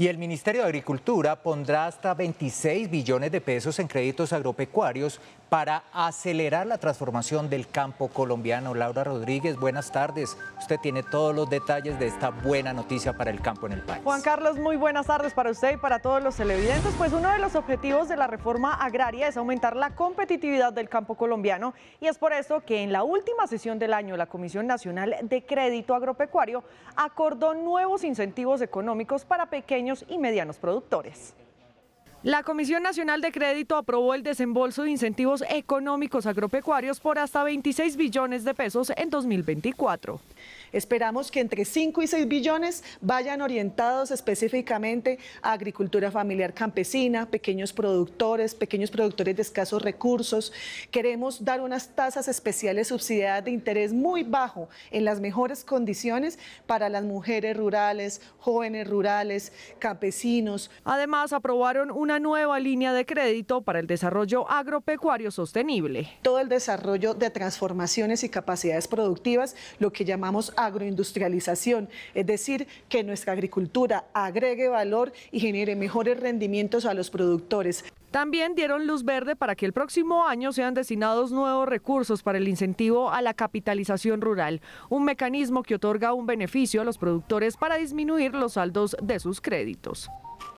y el Ministerio de Agricultura pondrá hasta 26 billones de pesos en créditos agropecuarios para acelerar la transformación del campo colombiano. Laura Rodríguez, buenas tardes. Usted tiene todos los detalles de esta buena noticia para el campo en el país. Juan Carlos, muy buenas tardes para usted y para todos los televidentes. Pues uno de los objetivos de la reforma agraria es aumentar la competitividad del campo colombiano y es por eso que en la última sesión del año la Comisión Nacional de Crédito Agropecuario acordó nuevos incentivos económicos para pequeños y medianos productores. La Comisión Nacional de Crédito aprobó el desembolso de incentivos económicos agropecuarios por hasta 26 billones de pesos en 2024. Esperamos que entre 5 y 6 billones vayan orientados específicamente a agricultura familiar campesina, pequeños productores, pequeños productores de escasos recursos. Queremos dar unas tasas especiales subsidiadas de interés muy bajo en las mejores condiciones para las mujeres rurales, jóvenes rurales, campesinos. Además, aprobaron un nueva línea de crédito para el desarrollo agropecuario sostenible. Todo el desarrollo de transformaciones y capacidades productivas, lo que llamamos agroindustrialización, es decir, que nuestra agricultura agregue valor y genere mejores rendimientos a los productores. También dieron luz verde para que el próximo año sean destinados nuevos recursos para el incentivo a la capitalización rural, un mecanismo que otorga un beneficio a los productores para disminuir los saldos de sus créditos.